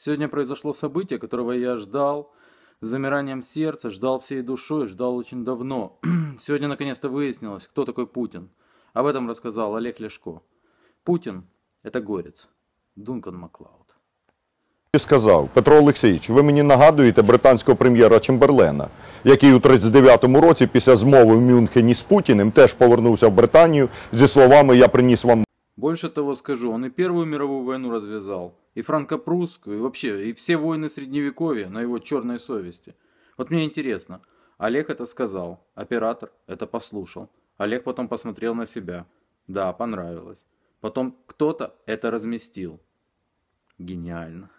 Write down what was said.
Сегодня произошло событие, которого я ждал с замиранием сердца, ждал всей душой, ждал очень давно. Сегодня наконец-то выяснилось, кто такой Путин. Об этом рассказал Олег Лешко. Путин – это горец. Дункан Маклауд. Я сказал: Петро Олексеевич, вы мені нагадуете британского премьера Чемберлена, який у 39-му році після змови в Мюнхені з Путіним теж повернувся в Британію зі словами Я приніс вам. Больше того скажу, он и первую мировую войну развязал и франко-прусскую, и вообще, и все войны Средневековья на его черной совести. Вот мне интересно, Олег это сказал, оператор это послушал. Олег потом посмотрел на себя. Да, понравилось. Потом кто-то это разместил. Гениально.